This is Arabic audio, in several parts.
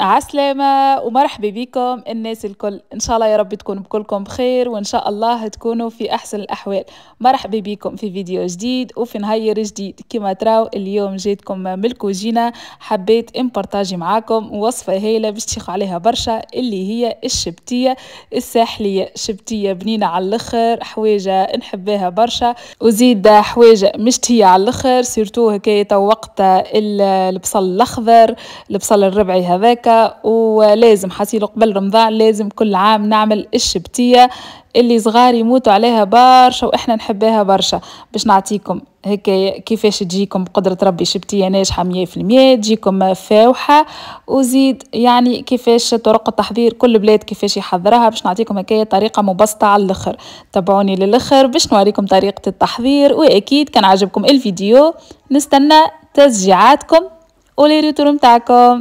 عسلامة ومرحبا بكم الناس الكل إن شاء الله يا رب تكونوا بكلكم بخير وإن شاء الله تكونوا في أحسن الأحوال مرحبا بكم في فيديو جديد وفي نهير جديد كما تراو اليوم جيتكم من الكوجينة حبيت امبرتاجي معاكم وصفة هايلة باش عليها برشا اللي هي الشبتية الساحلية شبتية بنينة على الأخر حويجة نحبها برشا وزيد حوايجة مشتية على الأخر سيرتو هكاية وقت البصل الأخضر البصل الربعي هذاك بركة ولازم حصيله قبل رمضان لازم كل عام نعمل الشبتية اللي صغار يموتوا عليها برشا وإحنا نحبها برشا باش نعطيكم هيك كيفاش تجيكم بقدرة ربي شبتية ناجحة مية في المية تجيكم فاوحة وزيد يعني كيفاش طرق التحضير كل بلاد كيفاش يحضرها باش نعطيكم هيك طريقة مبسطة على الآخر تابعوني للآخر باش نوريكم طريقة التحضير وأكيد كان عجبكم الفيديو نستنى تشجيعاتكم ولي متاعكم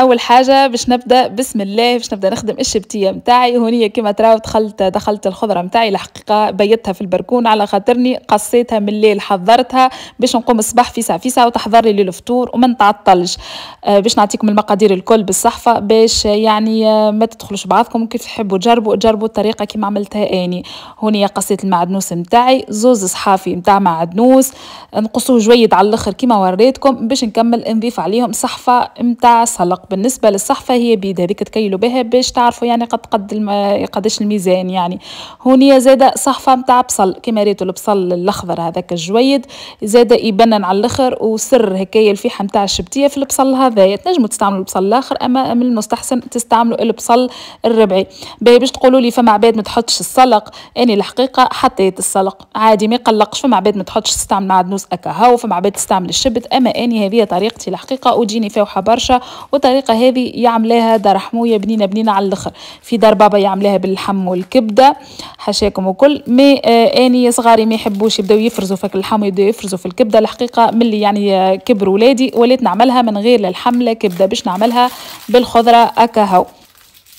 اول حاجه باش نبدا بسم الله باش نبدا نخدم الشبتيه نتاعي هونيه كما تراو دخلت دخلت الخضره نتاعي الحقيقه بيتها في البركون على خاطرني قصيتها من الليل حضرتها باش نقوم الصباح في ساعه في ساعه وتحضر لي للفطور وما نتعطلش آه، باش نعطيكم المقادير الكل بالصحفه باش آه، يعني آه، ما تدخلوش بعضكم كيف تحبوا تجربوا تجربوا الطريقه كما عملتها اني هونيه قصيت المعدنوس نتاعي زوز صحافي نتاع معدنوس نقصوه جويد على الاخر كما وريتكم باش نكمل نضيف عليهم صحفه نتاع سلق بالنسبه للصحفه هي بيد هذيك تكيلوا بها باش تعرفوا يعني قد قد الم... قداش الميزان يعني هوني زاده صحفه نتاع بصل كيما ريتوا البصل الاخضر هذاك الجويد زاده يبنن على الاخر وسر هكايا الفيحه نتاع الشبتيه في البصل هذايا تنجموا تستعملوا البصل الاخر اما من المستحسن تستعملوا البصل الربعي باش تقولوا لي فما عباد ما تحطش السلق اني الحقيقه حطيت السلق عادي ما يقلقش فما عباد ما تحطش تستعمل معدنوس اكاهو فما عباد تستعمل الشبت اما اني هذه طريقتي الحقيقه وتجيني فوحه برشا وطريقه الطريقه هذه يعملها دار حمويه بنينه بنينه على الاخر في دار بابا يعملها باللحم والكبده حشاكم وكل مي آه اني صغاري ما يحبوش يبداو يفرزوا في اللحم ويبداو يفرزوا في الكبده الحقيقه ملي يعني كبر ولادي وليت نعملها من غير الحمله كبده باش نعملها بالخضره اكهو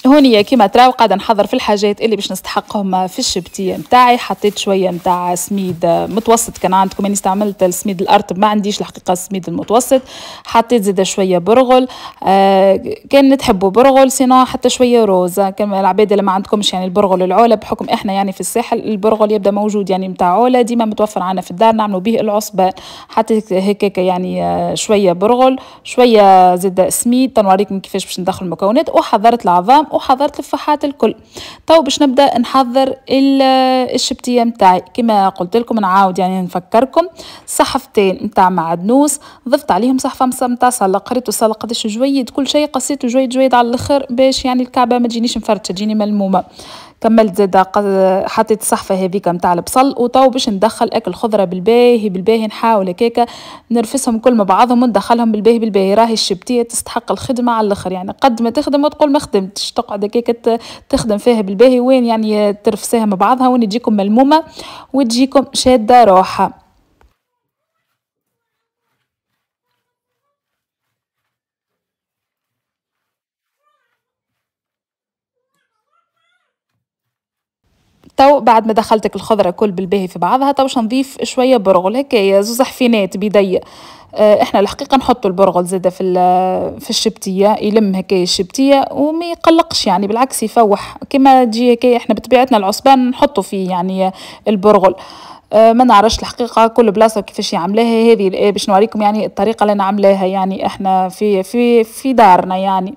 هونيا كيما تراو قاعده نحضر في الحاجات اللي باش نستحقهم في الشبتيه نتاعي حطيت شويه نتاع سميد متوسط كان عندكم انا استعملت السميد الارطب ما عنديش الحقيقه السميد المتوسط حطيت زيد شويه برغل آه كان تحبوا برغل سينو حتى شويه روزة كان العباد اللي ما عندكمش يعني البرغل العولة بحكم احنا يعني في الساحل البرغل يبدا موجود يعني نتاع عولة ديما متوفر عنا في الدار نعملوا به العصبان حطيت هكاك يعني آه، شويه برغل شويه زيد سميد تنوريكم كيفاش باش ندخل المكونات وحضرت العظام وحضرت الفحات الكل تو طيب، باش نبدا نحضر الشبتيه نتاعي كما قلت لكم نعاود يعني نفكركم صحفتين نتاع معدنوس ضفت عليهم صحفه نتاع سلق قريت وسلق قداش جويد كل شيء قصيت جويد جويد على الاخر باش يعني الكعبه ما تجينيش مفرشه تجيني ملمومه كملت زادا حطيت الصحفه هذيك نتاع البصل وتو باش ندخل اكل خضره بالباهي بالباهي نحاول هكاك نرفسهم كل مع بعضهم وندخلهم بالباهي بالباهي راهي الشبتيه تستحق الخدمه على الاخر يعني قد ما تخدم وتقول ما خدمتش تقعد هكاك تخدم فيها بالباهي وين يعني ترفسها مع بعضها وين تجيكم ملمومه وتجيكم شاده روحها تو بعد ما دخلتك الخضرة كل بالباهي في بعضها توش نضيف شوية برغل هكايا زوز حفينات بيديا آه، احنا الحقيقه نحطو البرغل زاده في في الشبتيه يلم هكايا الشبتيه وما يقلقش يعني بالعكس يفوح كما تجي هكايا احنا بطبيعتنا العصبان نحطو فيه يعني البرغل آه، ما نعرفش الحقيقه كل بلاصه كيفاش يعملها هذه آه، باش نوريكم يعني الطريقه اللي نعملها يعني احنا في في في دارنا يعني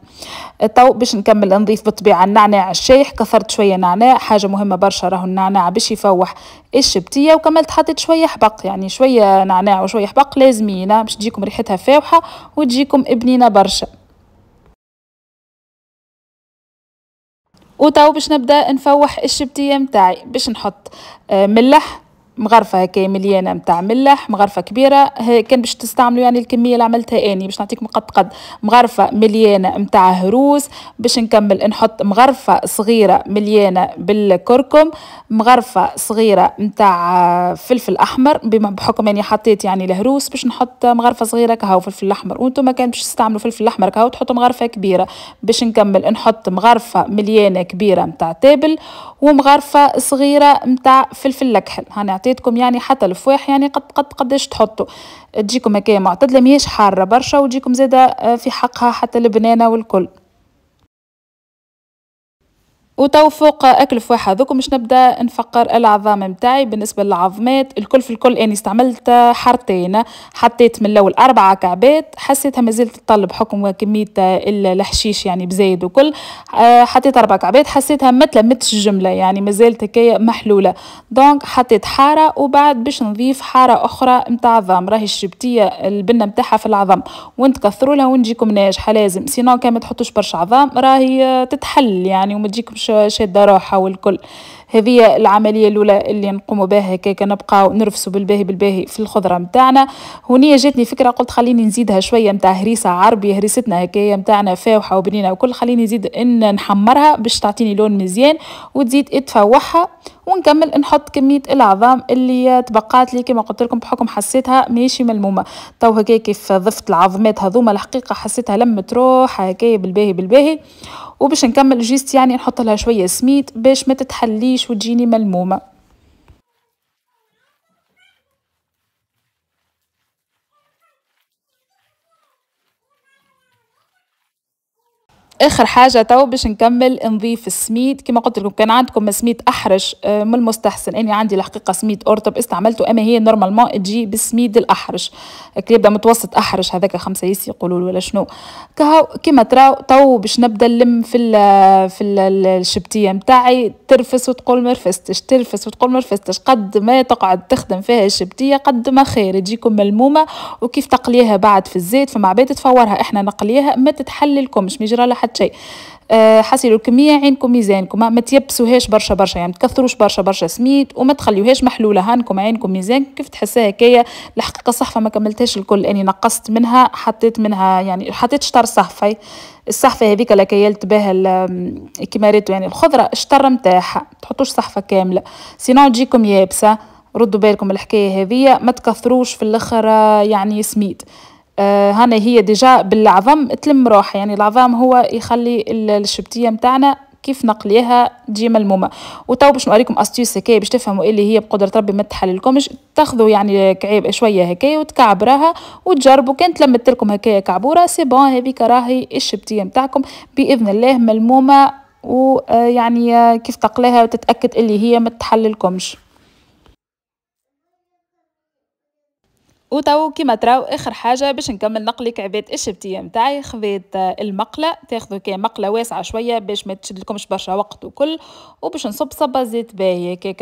تو باش نكمل نضيف بالطبيعه النعناع الشايح كثرت شويه نعناع حاجه مهمه برشا راهو النعناع باش يفوح الشبتيه وكملت حطيت شويه حبق يعني شويه نعناع وشويه حبق لازمين آه، باش تجيكم ريحتها فاوحه وتجيكم بنينه برشا وتو باش نبدا نفوح الشبتيه متاعي باش نحط ملح مغرفه هكا مليانه نتاع ملح مغرفه كبيره كان باش تستعملوا يعني الكميه اللي عملتها اني باش نعطيكم قد قد مغرفه مليانه نتاع هروس باش نكمل نحط مغرفه صغيره مليانه بالكركم مغرفه صغيره نتاع فلفل احمر بما بحكم اني حطيت يعني الهروس باش نحط مغرفه صغيره كهو فلفل احمر وانتم كان باش تستعملوا فلفل احمر كهو تحطوا مغرفه كبيره باش نكمل نحط مغرفه مليانه كبيره نتاع تابل ومغرفه صغيره نتاع فلفل اكحل هنعطي عطيتكم يعني حتى الفواح يعني قد قد قداش تحطوا تجيكم هكايا معتدله ماهيش حاره برشا وتجيكم زاده آه، في حقها حتى البنانه والكل وتو فوق اكل فواحه هذوك باش نبدا نفقر العظام نتاعي بالنسبه للعظمات الكل في الكل اني استعملت حرتين حطيت من الاول اربعه كعبات حسيتها مازالت تطلب حكم كميه الحشيش يعني بزايد وكل آه، حطيت اربع كعبات حسيتها ما تلمتش الجمله يعني مازالت هكايا محلوله دونك حطيت حاره وبعد باش نضيف حاره اخرى نتاع عظام راهي الشبتيه البنه نتاعها في العظم وين لها وين ناجحه لازم سينو كان ما تحطوش برشا عظام راهي تتحل يعني وما تجيكمش شاده راحه والكل هذه العمليه الاولى اللي نقوم بها هكاك نبقاو نرفسوا بالباهي بالباهي في الخضره نتاعنا هوني جاتني فكره قلت خليني نزيدها شويه نتاع هريسه عربي هريستنا هكايا نتاعنا فاوحه وبنينه وكل خليني نزيد ان نحمرها باش تعطيني لون مزيان وتزيد اتفوحها ونكمل نحط كميه العظام اللي تبقات لي كما قلت لكم بحكم حسيتها ماشي ملمومه تو هكا كيف ضفت العظمات هذوما الحقيقه حسيتها لمت تروح هكايا بالباهي بالباهي وباش نكمل جيست يعني نحط لها شويه سميد باش ما تتحلي تطيش وتجيني ملمومه اخر حاجه تو باش نكمل نضيف السميد كما قلت لكم كان عندكم سميد احرش آه، من المستحسن اني عندي الحقيقه سميد اورتب استعملته اما هي نورمالمون تجي بالسميد الاحرش يبدا متوسط احرش هذاك خمسة يس يقولوا ولا شنو كما تراو تو باش نبدا نلم في الـ في الـ الشبتيه نتاعي ترفس وتقول ما رفستش ترفس وتقول ما رفستش قد ما تقعد تخدم فيها الشبتيه قد ما خير تجيكم ملمومه وكيف تقليها بعد في الزيت فما عباد تفورها احنا نقليها ما تتحللكمش ما لها حتى شيء آه، حاسين الكمية عينكم ميزانكم ما تيبسوهاش برشا برشا يعني تكثروش برشا برشا سميد وما تخليوهاش محلولة هانكم عينكم ميزان كيف تحسها هكايا الحقيقة الصحفة ما كملتهاش الكل اني نقصت منها حطيت منها يعني حطيت شطر صحفي الصحفة هذيك لكيلت بها كيما ريتو يعني الخضرة الشطر متاعها تحطوش صحفة كاملة سينو تجيكم يابسة ردوا بالكم الحكايه هذه ما تكثروش في الاخر يعني سميد آه هنا هي ديجا بالعظم تلم روحها يعني العظام هو يخلي الشبتيه متاعنا كيف نقليها تجي ملمومه وتو باش نوريكم استيس هكايا باش تفهموا اللي هي بقدره ربي ما تحللكمش تاخذوا يعني كعيب شويه هكايا وتكعبراها وتجربوا كان تلمت لكم هكايا كعبوره سي بون هذيك راهي الشبتيه نتاعكم باذن الله ملمومه ويعني آه، آه، كيف تقليها وتتاكد اللي هي ما تحللكمش وتو كيما تراو اخر حاجه باش نكمل نقلي كعبات الشبتيه نتاعي خذيت المقله تاخذوا كي مقله واسعه شويه باش ما تشدلكمش برشا وقت وكل وباش نصب صبه زيت باهي كيك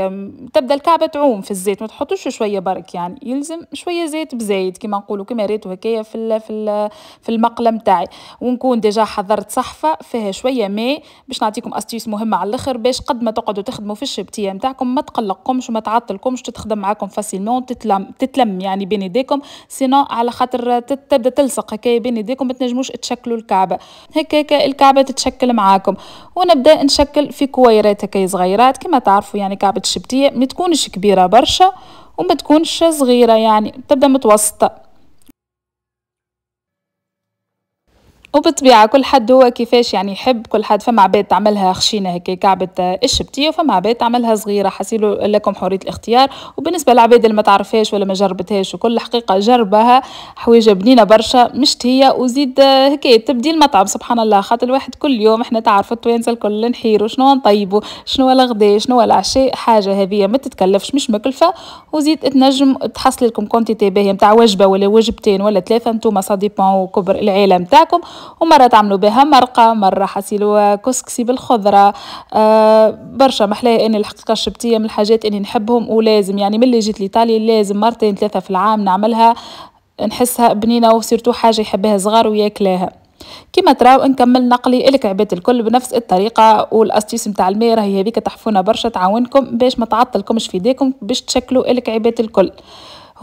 تبدا الكعبه تعوم في الزيت ما تحطوش شويه برك يعني يلزم شويه زيت بزايد كيما نقولوا كيما ريتو هكايا في الـ في الـ في المقله نتاعي ونكون ديجا حضرت صحفه فيها شويه ماء باش نعطيكم استيس مهمه على الاخر باش قد ما تقعدوا تخدموا في الشبتيه نتاعكم ما تقلقكمش وما تعطلكمش تتخدم معاكم فاسيلمون تتلم تتلم يعني بين يديك يديكم سينو على خاطر تبدا تلصق هكا بين يديكم ما تنجموش تشكلوا الكعبه هكا الكعبه تتشكل معاكم ونبدا نشكل في كويرات هكا صغيرات كما تعرفوا يعني كعبه الشبتيه ما تكونش كبيره برشا وما تكونش صغيره يعني تبدا متوسطه وبالطبيعة كل حد هو كيفاش يعني يحب كل حد فما عباد تعملها خشينة هكا كعبة الشبتية وفما عباد تعملها صغيرة حسيلو لكم حرية الاختيار وبالنسبة للعباد اللي ما تعرفهاش ولا ما جربتهاش وكل حقيقة جربها حويجة بنينة برشا مشتهية وزيد هكا تبديل مطعم سبحان الله خاطر الواحد كل يوم احنا تعرفوا التوانسة الكل نحيرو شنو نطيبو شنو الغدا شنو العشاء حاجة هذه ما تتكلفش مش مكلفة وزيد تنجم تحصل لكم كونتيتي باهية نتاع وجبة ولا وجبتين ولا ثلاثة نتوما سا ديبون وكبر العيلة نتاعكم ومرة تعملوا بها مرقة مرة حسيلوا كسكسي بالخضرة آه برشا محلاها أنا الحقيقة الشبتية من الحاجات أني نحبهم ولازم يعني من اللي جيت لإيطاليا لازم مرتين ثلاثة في العام نعملها نحسها بنينة وصيرتو حاجة يحبها صغار وياكلاها كما تراو نكمل نقلي عباد الكل بنفس الطريقة والاستيس متاع الماء راهي هذيك تحفونا برشا تعاونكم باش ما تعطلكمش في ديكم باش تشكلوا عباد الكل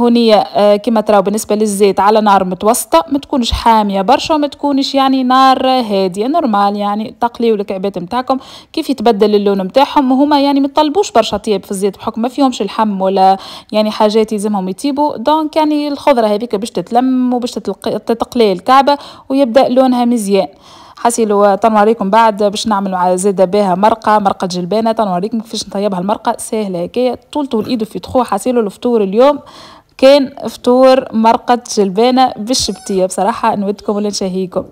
هوني آه، كما تراو بالنسبة للزيت على نار متوسطة ما تكونش حامية برشا وما تكونش يعني نار هادية نورمال يعني تقليو الكعبات نتاعكم كيف يتبدل اللون نتاعهم وهما يعني ما تطلبوش برشا طيب في الزيت بحكم ما فيهمش الحم ولا يعني حاجات يلزمهم يطيبوا دونك يعني الخضرة هذيك باش تتلم وباش تتقلي الكعبة ويبدأ لونها مزيان حاسيلو آه، تنوريكم بعد باش نعملوا زاده بها مرقه مرقه جلبانه تنوريكم كيفاش نطيبها المرقه ساهله هكايا طولتوا الايد في تخو حاسيلو الفطور اليوم كان فطور مرقة جلبانة بالشبتية بصراحة نودكم ولا نشهيكم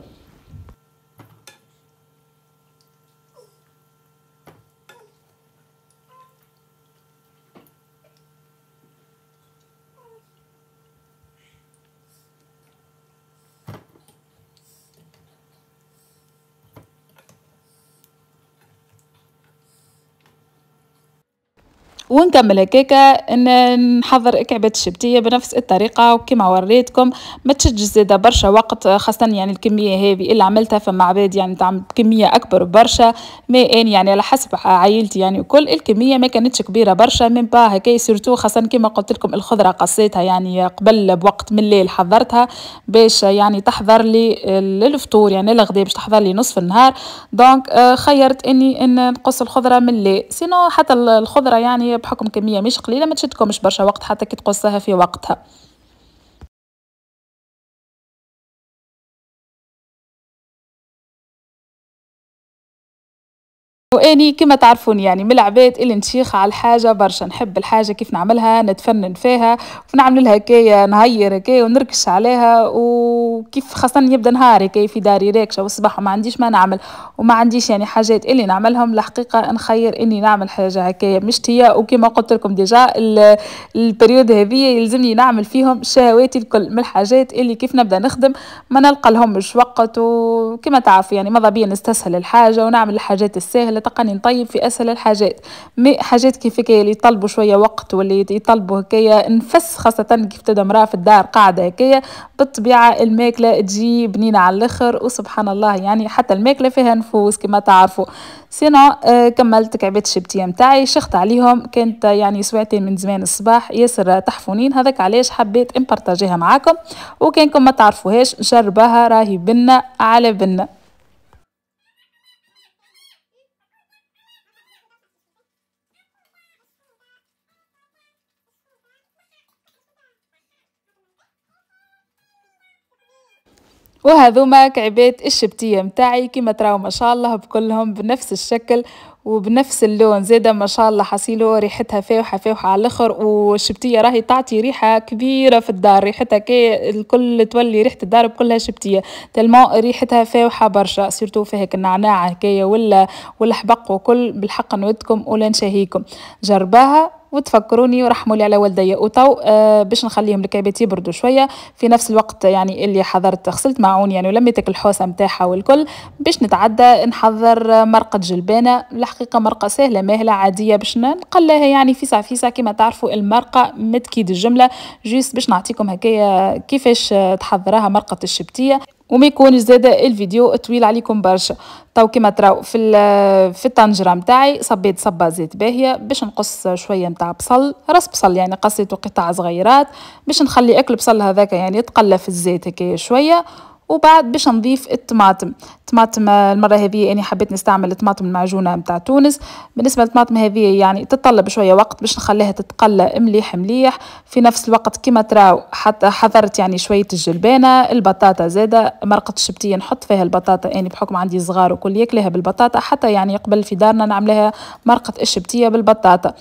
ونكمل هكاكا نحضر كعبات الشبتية بنفس الطريقة وكما وريتكم ما تشدش زاده برشا وقت خاصة يعني الكمية هذه اللي عملتها فما عباد يعني تعمل كمية أكبر برشا ما ان يعني على حسب عائلتي يعني كل الكمية ما كانتش كبيرة برشا من با هكا سورتو خاصة كما قلت لكم الخضرة قصيتها يعني قبل بوقت من الليل حضرتها باش يعني تحضر لي للفطور يعني الغداء باش تحضر لي نصف النهار دونك آه، خيرت اني ان نقص الخضرة من الليل سينو حتى الخضرة يعني بحكم كميه مش قليله ما تشدكمش برشا وقت حتى كي تقصها في وقتها واني كما تعرفون يعني من العباد اللي نشيخ على الحاجه برشا نحب الحاجه كيف نعملها نتفنن فيها ونعمل لها هكايا نهير هكايا ونركش عليها وكيف خاصه يبدا نهاري كي في داري راكشه والصباح وما عنديش ما نعمل وما عنديش يعني حاجات اللي نعملهم الحقيقه نخير اني نعمل حاجه هكايا مشتيه وكما قلت لكم ديجا البريود هذه يلزمني نعمل فيهم شهواتي الكل من الحاجات اللي كيف نبدا نخدم ما نلقى لهمش وقت وكما تعرفوا يعني ماذا بيا نستسهل الحاجه ونعمل الحاجات السهله تقني نطيب في اسهل الحاجات مي حاجات كيف اللي يطلبوا شويه وقت واللي يطلبوا هكايا نفس خاصه كيف تبدا مراه في الدار قاعده هكايا بالطبيعه الماكله تجي بنينه على الاخر وسبحان الله يعني حتى الماكله فيها نفوس كما تعرفوا سينا آه كملت كعبات الشبتيه نتاعي شخت عليهم كانت يعني سوعتين من زمان الصباح ياسر تحفونين هذاك علاش حبيت نبارطاجيها معاكم وكانكم ما تعرفوهاش جربها راهي بنا على بنا وهذوما كعبات الشبتية متاعي كما تراو ما شاء الله بكلهم بنفس الشكل وبنفس اللون زادة ما شاء الله حصيله ريحتها فاوحة فاوحة على الاخر والشبتية راهي تعطي ريحة كبيرة في الدار ريحتها كي الكل تولي ريحة الدار بكلها شبتية تلما ريحتها فاوحة برشا سيرتو فيها النعناع هكايا ولا والحبق وكل بالحق نودكم ولا نشهيكم جرباها وتفكروني ورحموا لي على والديا وتو آه باش نخليهم الكبات يبردوا شويه في نفس الوقت يعني اللي حضرت غسلت معون يعني ولميتك الحوسه نتاعها والكل باش نتعدى نحضر مرقه جلبانه لحق الحقيقه مرقه سهله ماهله عاديه باش نقلاها يعني فيسع فيسع كما تعرفوا المرقه متكيد الجمله جيس باش نعطيكم هكايا كيفاش تحضرها مرقه الشبتيه وما يكون زادة الفيديو طويل عليكم برشا تو كما تراو في في الطنجره نتاعي صبيت صبا زيت باهيه باش نقص شويه نتاع بصل راس بصل يعني قصيته قطع صغيرات باش نخلي اكل بصل هذاك يعني يتقلى في الزيت هكايا شويه وبعد باش نضيف الطماطم الطماطم آه، المره هذه يعني حبيت نستعمل الطماطم المعجونه نتاع تونس بالنسبه للطماطم هذه يعني تتطلب شويه وقت باش نخليها تتقلى مليح مليح في نفس الوقت كما تراو حتى حضرت يعني شويه الجلبانه البطاطا زاده مرقه الشبتيه نحط فيها البطاطا يعني بحكم عندي صغار وكل ياكلها بالبطاطا حتى يعني قبل في دارنا نعملها مرقه الشبتيه بالبطاطا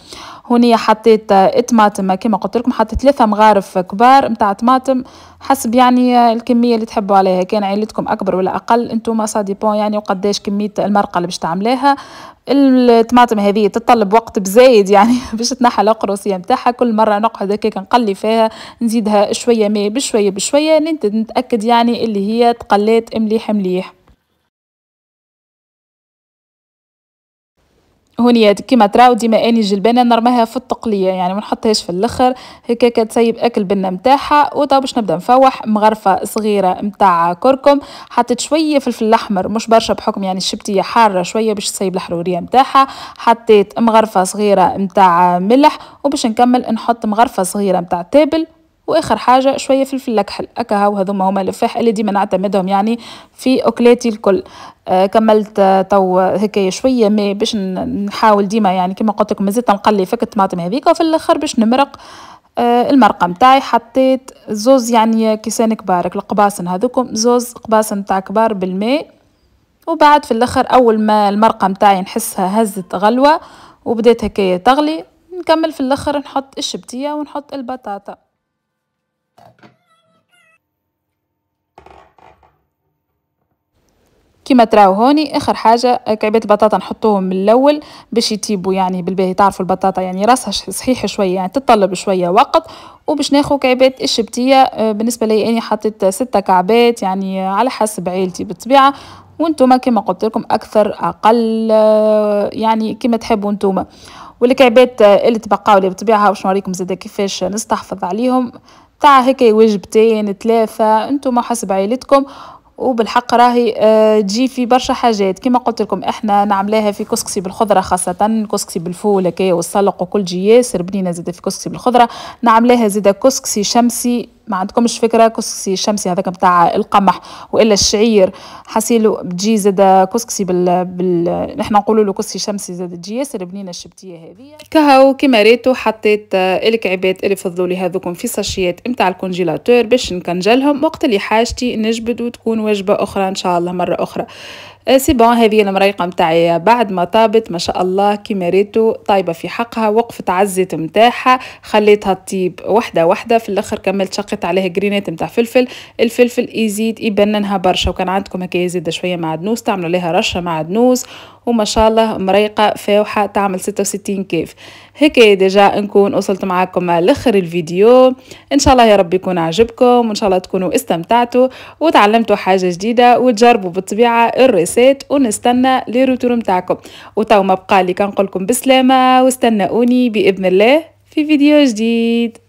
هوني حطيت طماطم كما قلت لكم حطيت ثلاثة مغارف كبار نتاع طماطم حسب يعني الكمية اللي تحبوا عليها كان عائلتكم أكبر ولا أقل انتم سا ديبون يعني وقداش كمية المرقة اللي باش تعمليها الطماطم هذه تتطلب وقت بزايد يعني باش تنحى القروسية نتاعها كل مرة نقعد هكاك نقلي فيها نزيدها شوية ماء بشوية بشوية نتأكد يعني اللي هي تقلات مليح مليح هونية كيما تراو ديما اني الجلبانه نرميها في التقليه يعني ما نحطهاش في الاخر هكا تسيب اكل بنه نتاعها وتو باش نبدا نفوح مغرفه صغيره نتاع كركم حطيت شويه فلفل احمر مش برشا بحكم يعني الشبتيه حاره شويه باش تسيب الحروريه نتاعها حطيت مغرفه صغيره نتاع ملح وباش نكمل نحط مغرفه صغيره نتاع تابل واخر حاجه شويه فلفل اكحل اكها وهذوما هما الفاح اللي ديما نعتمدهم يعني في اكلاتي الكل آه كملت آه تو هكا شويه ماء باش نحاول ديما يعني كما قلت لكم مازلت نقلي فك الطماطم هذيك وفي الاخر باش نمرق آه المرقه نتاعي حطيت زوز يعني كيسان كبارك القباصن هذوكم زوز قباصن نتاع كبار بالماء وبعد في الاخر اول ما المرقه نتاعي نحسها هزت غلوه وبدات هكايا تغلي نكمل في الاخر نحط الشبتيه ونحط البطاطا كيما تراو هوني اخر حاجه آه، كعبات البطاطا نحطوهم من الاول باش يتيبوا يعني بالباهي تعرفوا البطاطا يعني راسها صحيح شويه يعني تتطلب شويه وقت وباش ناخذ كعبات الشبتيه آه، بالنسبه لي اني حطيت ستة كعبات يعني آه، على حسب عيلتي بالطبيعه وانتم كما قلت لكم اكثر اقل يعني كما تحبوا انتم والكعبات اللي تبقاو لي بطبيعه وش نوريكم زاده كيفاش نستحفظ عليهم تاع هيك وجبتين ثلاثة انتم حسب عائلتكم وبالحق راهي آه، تجي في برشا حاجات كما قلت لكم احنا نعملها في كسكسي بالخضره خاصه كسكسي بالفول هكايا والسلق وكل جي ياسر بنينه زاده في كسكسي بالخضره نعملها زاده كسكسي شمسي ما عندكمش فكره كسكسي الشمسي هذاك بتاع القمح والا الشعير حسيلو بتجي زادا كسكسي بال, بال... نحنا نقولو له كسكسي شمسي زاد تجي ياسر بنينه الشبتيه هذه كهو كيما ريتو حطيت الكعبات اللي فضلوا لي هذوكم في ساشيات نتاع الكونجيلاتور باش نكنجلهم وقت اللي حاجتي نجبد وتكون وجبه اخرى ان شاء الله مره اخرى إيه سي بون هذه المريقه نتاعي بعد ما طابت ما شاء الله كيما ريتو طايبه في حقها وقفت عزت نتاعها خليتها تطيب وحده وحده في الاخر كملت شقيت عليها جرينات نتاع فلفل الفلفل يزيد يبننها برشا وكان عندكم هكا يزيد شويه معدنوس تعملوا لها رشه معدنوس وما شاء الله مريقة فاوحة تعمل 66 كيف هيك ديجا نكون وصلت معاكم لاخر الفيديو ان شاء الله يا رب يكون عجبكم وان شاء الله تكونوا استمتعتوا وتعلمتوا حاجة جديدة وتجربوا بالطبيعة الريسيت ونستنى لي روتور متاعكم وتو ما بقى لي كنقول لكم بسلامة واستناوني بإذن الله في فيديو جديد